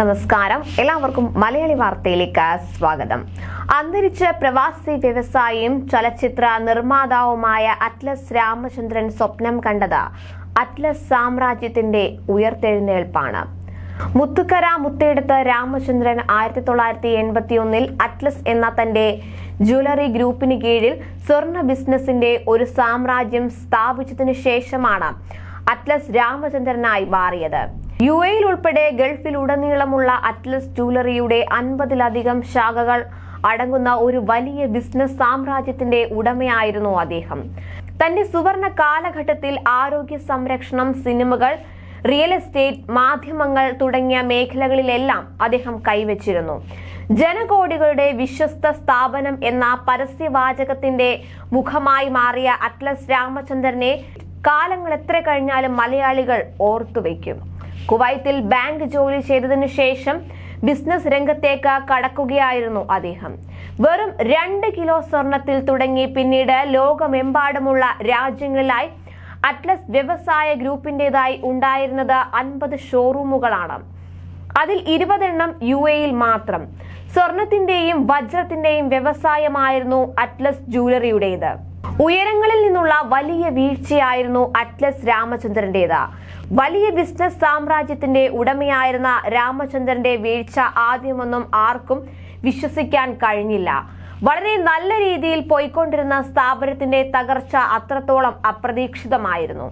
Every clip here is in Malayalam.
നമസ്കാരം എല്ലാവർക്കും മലയാളി വാർത്തയിലേക്ക് സ്വാഗതം അന്തരിച്ച പ്രവാസി വ്യവസായിയും ചലച്ചിത്ര നിർമ്മാതാവുമായ അറ്റ്ലസ് രാമചന്ദ്രൻ സ്വപ്നം കണ്ടത് അറ്റ്ലസ് സാമ്രാജ്യത്തിന്റെ ഉയർത്തെഴുന്നേൽപ്പാണ് മുത്തുക്കര മുത്തേടത്ത് രാമചന്ദ്രൻ ആയിരത്തി തൊള്ളായിരത്തി ഒന്നിൽ അറ്റ്ലസ് എന്ന തന്റെ ജ്വല്ലറി ഗ്രൂപ്പിന് കീഴിൽ സ്വർണ ബിസിനസിന്റെ ഒരു സാമ്രാജ്യം സ്ഥാപിച്ചതിനു ശേഷമാണ് അറ്റ്ലസ് രാമചന്ദ്രനായി മാറിയത് യു എയിൽ ഉൾപ്പെടെ ഉടനീളമുള്ള അറ്റ്ലസ് ജൂവലറിയുടെ അൻപതിലധികം ശാഖകൾ അടങ്ങുന്ന ഒരു വലിയ ബിസിനസ് സാമ്രാജ്യത്തിന്റെ ഉടമയായിരുന്നു അദ്ദേഹം തന്റെ സുവർണ കാലഘട്ടത്തിൽ ആരോഗ്യ സംരക്ഷണം സിനിമകൾ റിയൽ എസ്റ്റേറ്റ് മാധ്യമങ്ങൾ തുടങ്ങിയ മേഖലകളിലെല്ലാം അദ്ദേഹം കൈവച്ചിരുന്നു ജനകോടികളുടെ വിശ്വസ്ത സ്ഥാപനം എന്ന പരസ്യവാചകത്തിന്റെ മുഖമായി മാറിയ അറ്റ്ലസ് രാമചന്ദ്രനെ കാലങ്ങൾ എത്ര കഴിഞ്ഞാലും മലയാളികൾ ഓർത്തു വെക്കും കുവൈത്തിൽ ബാങ്ക് ജോലി ചെയ്തതിനു ശേഷം ബിസിനസ് രംഗത്തേക്ക് കടക്കുകയായിരുന്നു അദ്ദേഹം വെറും രണ്ട് കിലോ സ്വർണത്തിൽ തുടങ്ങി പിന്നീട് ലോകമെമ്പാടുമുള്ള രാജ്യങ്ങളിലായി അറ്റ്ലസ് വ്യവസായ ഗ്രൂപ്പിൻ്റെതായി ഉണ്ടായിരുന്നത് അൻപത് ഷോറൂമുകളാണ് അതിൽ ഇരുപതെണ്ണം യു എയിൽ മാത്രം സ്വർണത്തിന്റെയും വജ്രത്തിന്റെയും വ്യവസായമായിരുന്നു അറ്റ്ലസ് ജൂവലറിയുടേത് ഉയരങ്ങളിൽ നിന്നുള്ള വലിയ വീഴ്ചയായിരുന്നു അറ്റ്ലസ് രാമചന്ദ്രന്റേത് വലിയ ബിസിനസ് സാമ്രാജ്യത്തിന്റെ ഉടമയായിരുന്ന രാമചന്ദ്രന്റെ വീഴ്ച ആദ്യമൊന്നും ആർക്കും വിശ്വസിക്കാൻ കഴിഞ്ഞില്ല വളരെ നല്ല രീതിയിൽ പോയിക്കൊണ്ടിരുന്ന സ്ഥാപനത്തിന്റെ തകർച്ച അത്രത്തോളം അപ്രതീക്ഷിതമായിരുന്നു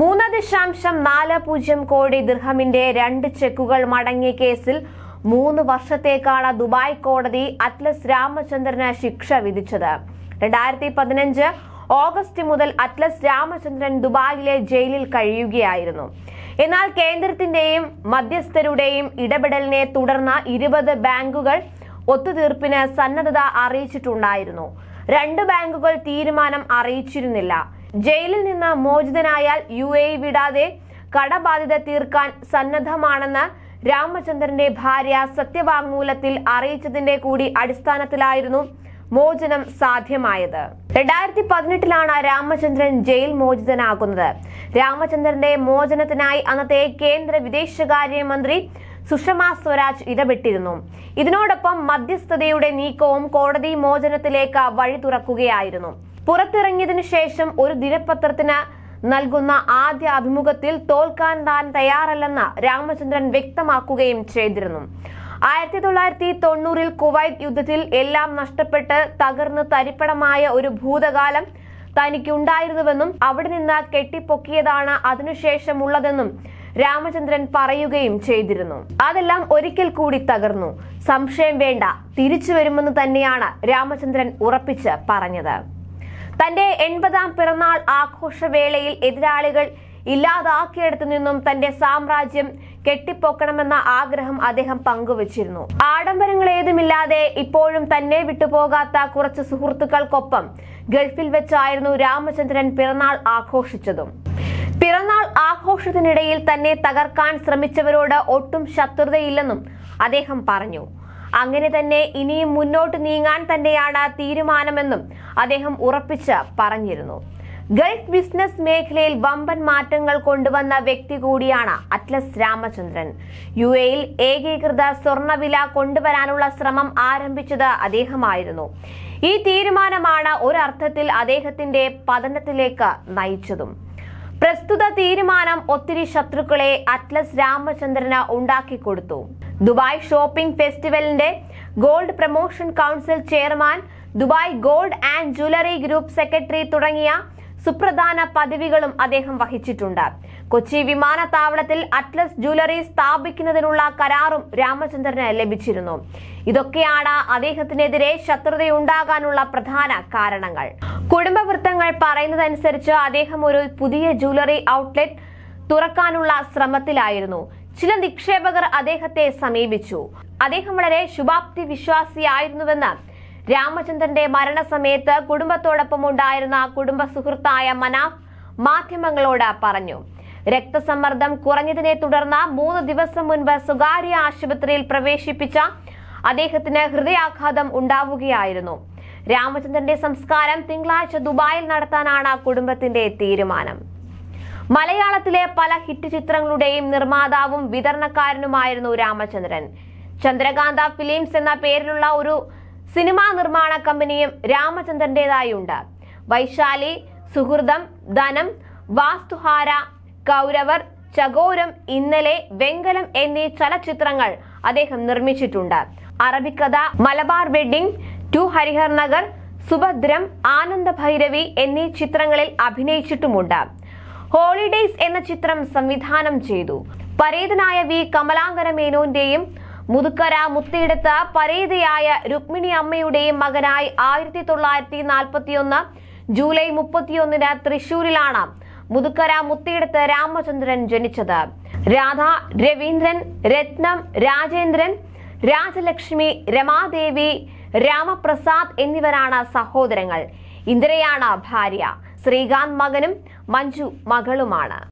മൂന്ന് ദശാംശം നാല് പൂജ്യം കോടി ദിർഹമിന്റെ രണ്ട് ചെക്കുകൾ മടങ്ങിയ കേസിൽ മൂന്ന് വർഷത്തേക്കാണ് ദുബായ് കോടതി അറ്റ്ലസ് രാമചന്ദ്രന് ശിക്ഷ വിധിച്ചത് രണ്ടായിരത്തി പതിനഞ്ച് ഓഗസ്റ്റ് മുതൽ അറ്റ്ലസ് രാമചന്ദ്രൻ ദുബായിലെ ജയിലിൽ കഴിയുകയായിരുന്നു എന്നാൽ കേന്ദ്രത്തിന്റെയും മധ്യസ്ഥരുടെയും ഇടപെടലിനെ തുടർന്ന് ഇരുപത് ബാങ്കുകൾ ഒത്തുതീർപ്പിന് സന്നദ്ധത അറിയിച്ചിട്ടുണ്ടായിരുന്നു രണ്ട് ബാങ്കുകൾ തീരുമാനം അറിയിച്ചിരുന്നില്ല ജയിലിൽ നിന്ന് മോചിതനായാൽ യു എ വിടാതെ കടബാധ്യത തീർക്കാൻ സന്നദ്ധമാണെന്ന് രാമചന്ദ്രന്റെ ഭാര്യ സത്യവാങ്മൂലത്തിൽ അറിയിച്ചതിന്റെ കൂടി അടിസ്ഥാനത്തിലായിരുന്നു മോചനം സാധ്യമായത് രണ്ടായിരത്തി പതിനെട്ടിലാണ് രാമചന്ദ്രൻ ജയിൽ മോചിതനാകുന്നത് രാമചന്ദ്രന്റെ മോചനത്തിനായി അന്നത്തെ കേന്ദ്ര വിദേശകാര്യമന്ത്രി സുഷമ സ്വരാജ് ഇടപെട്ടിരുന്നു ഇതിനോടൊപ്പം മധ്യസ്ഥതയുടെ നീക്കവും കോടതി മോചനത്തിലേക്ക് വഴി തുറക്കുകയായിരുന്നു പുറത്തിറങ്ങിയതിനു ശേഷം ഒരു ദിനപത്രത്തിന് നൽകുന്ന ആദ്യ അഭിമുഖത്തിൽ തോൽക്കാൻ താൻ തയ്യാറല്ലെന്ന് രാമചന്ദ്രൻ വ്യക്തമാക്കുകയും ചെയ്തിരുന്നു ആയിരത്തി തൊള്ളായിരത്തി തൊണ്ണൂറിൽ കുവൈത്ത് യുദ്ധത്തിൽ എല്ലാം നഷ്ടപ്പെട്ട് തകർന്ന് തരിപ്പണമായ ഒരു ഭൂതകാലം തനിക്കുണ്ടായിരുന്നുവെന്നും അവിടെ നിന്ന് കെട്ടിപ്പൊക്കിയതാണ് അതിനുശേഷമുള്ളതെന്നും രാമചന്ദ്രൻ പറയുകയും ചെയ്തിരുന്നു അതെല്ലാം ഒരിക്കൽ കൂടി തകർന്നു സംശയം വേണ്ട തിരിച്ചു വരുമെന്ന് തന്നെയാണ് രാമചന്ദ്രൻ ഉറപ്പിച്ച് പറഞ്ഞത് തന്റെ എൺപതാം പിറന്നാൾ ആഘോഷവേളയിൽ എതിരാളികൾ ഇല്ലാതാക്കിയെടുത്തു നിന്നും തന്റെ സാമ്രാജ്യം കെട്ടിപ്പൊക്കണമെന്ന ആഗ്രഹം അദ്ദേഹം പങ്കുവച്ചിരുന്നു ആഡംബരങ്ങൾ ഏതുമില്ലാതെ ഇപ്പോഴും തന്നെ വിട്ടുപോകാത്ത കുറച്ച് സുഹൃത്തുക്കൾക്കൊപ്പം ഗൾഫിൽ വെച്ചായിരുന്നു രാമചന്ദ്രൻ പിറന്നാൾ ആഘോഷിച്ചതും പിറന്നാൾ ആഘോഷത്തിനിടയിൽ തന്നെ തകർക്കാൻ ശ്രമിച്ചവരോട് ഒട്ടും ശത്രുതയില്ലെന്നും അദ്ദേഹം പറഞ്ഞു അങ്ങനെ തന്നെ ഇനിയും മുന്നോട്ട് നീങ്ങാൻ തന്നെയാണ് തീരുമാനമെന്നും അദ്ദേഹം ഉറപ്പിച്ച് പറഞ്ഞിരുന്നു ഗൾഫ് ബിസിനസ് മേഖലയിൽ വമ്പൻ മാറ്റങ്ങൾ കൊണ്ടുവന്ന വ്യക്തി കൂടിയാണ് അറ്റ്ലസ് രാമചന്ദ്രൻ യു എയിൽ ഏകീകൃത സ്വർണ്ണവില കൊണ്ടുവരാനുള്ള ശ്രമം ആരംഭിച്ചത് അദ്ദേഹമായിരുന്നു ഈ തീരുമാനമാണ് ഒരർത്ഥത്തിൽ അദ്ദേഹത്തിന്റെ പതനത്തിലേക്ക് നയിച്ചതും പ്രസ്തുത തീരുമാനം ഒത്തിരി ശത്രുക്കളെ അറ്റ്ലസ് രാമചന്ദ്രന് ഉണ്ടാക്കിക്കൊടുത്തു ദുബായ് ഷോപ്പിംഗ് ഫെസ്റ്റിവലിന്റെ gold promotion council chairman Dubai gold and jewellery group secretary തുടങ്ങിയ സുപ്രധാന പദവികളും അദ്ദേഹം വഹിച്ചിട്ടുണ്ട് കൊച്ചി വിമാനത്താവളത്തിൽ അറ്റ്ലസ് ജ്വല്ലറി സ്ഥാപിക്കുന്നതിനുള്ള കരാറും രാമചന്ദ്രന് ലഭിച്ചിരുന്നു ഇതൊക്കെയാണ് അദ്ദേഹത്തിനെതിരെ ശത്രുതയുണ്ടാകാനുള്ള പ്രധാന കാരണങ്ങൾ കുടുംബ വൃത്തങ്ങൾ പറയുന്നതനുസരിച്ച് അദ്ദേഹം ഒരു പുതിയ ജ്വല്ലറി ഔട്ട്ലെറ്റ് തുറക്കാനുള്ള ശ്രമത്തിലായിരുന്നു ചില നിക്ഷേപകർ അദ്ദേഹത്തെ സമീപിച്ചു അദ്ദേഹം വളരെ ശുഭാപ്തി വിശ്വാസിയായിരുന്നുവെന്ന് രാമചന്ദ്രന്റെ മരണസമയത്ത് കുടുംബത്തോടൊപ്പം ഉണ്ടായിരുന്ന കുടുംബ സുഹൃത്തായ മനാഫ് മാധ്യമങ്ങളോട് പറഞ്ഞു രക്തസമ്മർദ്ദം കുറഞ്ഞതിനെ തുടർന്ന് മൂന്ന് ദിവസം മുൻപ് സ്വകാര്യ ആശുപത്രിയിൽ പ്രവേശിപ്പിച്ച അദ്ദേഹത്തിന് ഹൃദയാഘാതം ഉണ്ടാവുകയായിരുന്നു രാമചന്ദ്രന്റെ സംസ്കാരം തിങ്കളാഴ്ച ദുബായിൽ നടത്താനാണ് കുടുംബത്തിന്റെ തീരുമാനം മലയാളത്തിലെ പല ഹിറ്റ് ചിത്രങ്ങളുടെയും നിർമ്മാതാവും വിതരണക്കാരനുമായിരുന്നു രാമചന്ദ്രൻ ചന്ദ്രകാന്ത ഫിലിംസ് എന്ന പേരിലുള്ള ഒരു സിനിമാ നിർമ്മാണ കമ്പനിയും രാമചന്ദ്രന്റേതായുണ്ട് വൈശാലി സുഹൃതം ധനം വാസ്തുഹാര കൗരവർ ചകോരം ഇന്നലെ വെങ്കലം എന്നീ ചലച്ചിത്രങ്ങൾ അദ്ദേഹം നിർമ്മിച്ചിട്ടുണ്ട് അറബിക്കഥ മലബാർ വെഡ്ഡിംഗ് ടു ഹരിഹർ നഗർ സുഭദ്രം ആനന്ദ ഭൈരവി എന്നീ ചിത്രങ്ങളിൽ അഭിനയിച്ചിട്ടുമുണ്ട് ഹോളിഡേയ്സ് എന്ന ചിത്രം സംവിധാനം ചെയ്തു പരേതനായ വി കമലാങ്കര മേനോന്റെയും മുതുക്കര മുത്തിയിടത്ത് പരേതയായ രുക്മിണി അമ്മയുടെ മകനായി ആയിരത്തി തൊള്ളായിരത്തി നാൽപ്പത്തിയൊന്ന് ജൂലൈ മുപ്പത്തിയൊന്നിന് തൃശൂരിലാണ് മുതുക്കര മുത്തിയിടത്ത് രാമചന്ദ്രൻ ജനിച്ചത് രാധ രവീന്ദ്രൻ രത്നം രാജേന്ദ്രൻ രാജലക്ഷ്മി രമാദേവി രാമപ്രസാദ് എന്നിവരാണ് സഹോദരങ്ങൾ ഇന്ദിരയാണ് ഭാര്യ ശ്രീകാന്ത് മകനും മഞ്ജു മകളുമാണ്